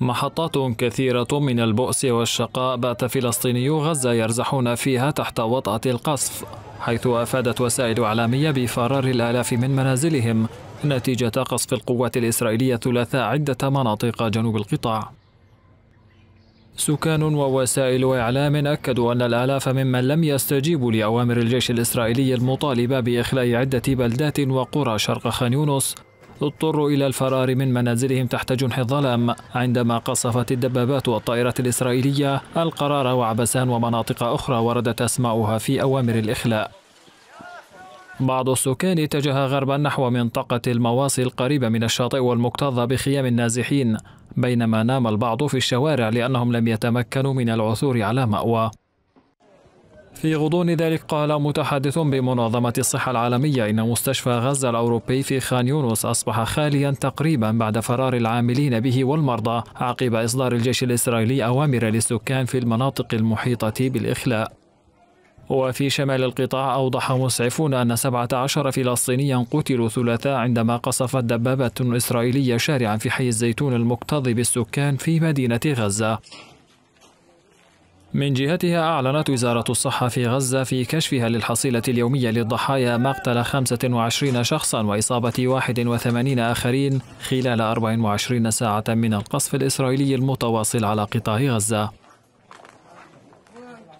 محطات كثيرة من البؤس والشقاء بات فلسطيني غزة يرزحون فيها تحت وطأة القصف حيث أفادت وسائل إعلامية بفرار الآلاف من منازلهم نتيجة قصف القوات الإسرائيلية ثلاثاء عدة مناطق جنوب القطاع سكان ووسائل إعلام أكدوا أن الآلاف ممن لم يستجيبوا لأوامر الجيش الإسرائيلي المطالبة بإخلاء عدة بلدات وقرى شرق خان يونس اضطروا إلى الفرار من منازلهم تحت جنح الظلام عندما قصفت الدبابات والطائرات الإسرائيلية القرار وعبسان ومناطق أخرى وردت أسماؤها في أوامر الإخلاء بعض السكان اتجه غربا نحو منطقة المواصي القريبة من الشاطئ والمكتظة بخيام النازحين بينما نام البعض في الشوارع لأنهم لم يتمكنوا من العثور على مأوى في غضون ذلك قال متحدث بمنظمة الصحة العالمية إن مستشفى غزة الأوروبي في خان يونس أصبح خاليا تقريبا بعد فرار العاملين به والمرضى عقب إصدار الجيش الإسرائيلي أوامر للسكان في المناطق المحيطة بالإخلاء وفي شمال القطاع أوضح مسعفون أن 17 فلسطينيا قتلوا ثلاثاء عندما قصفت دبابة إسرائيلية شارعا في حي الزيتون المكتظ بالسكان في مدينة غزة من جهتها أعلنت وزارة الصحة في غزة في كشفها للحصيلة اليومية للضحايا مقتل 25 شخصا وإصابة 81 آخرين خلال 24 ساعة من القصف الإسرائيلي المتواصل على قطاع غزة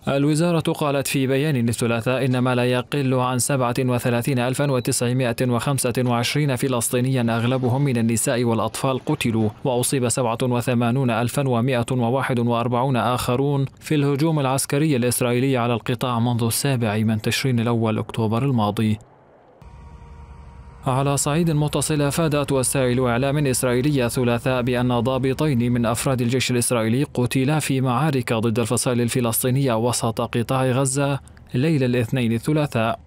الوزارة قالت في بيان للثلاثاء إن ما لا يقل عن 37925 فلسطينيا أغلبهم من النساء والأطفال قتلوا وأصيب 87141 آخرون في الهجوم العسكري الإسرائيلي على القطاع منذ السابع من تشرين الأول أكتوبر الماضي على صعيد متصل افادت وسائل إعلام إسرائيلية ثلاثاء بأن ضابطين من أفراد الجيش الإسرائيلي قتلا في معارك ضد الفصائل الفلسطينية وسط قطاع غزة ليلة الاثنين الثلاثاء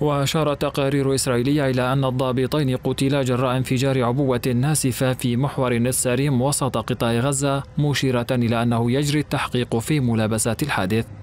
وأشارت تقارير إسرائيلية إلى أن الضابطين قتلا جراء انفجار عبوة ناسفة في محور السريم وسط قطاع غزة مشيرة إلى أنه يجري التحقيق في ملابسات الحادث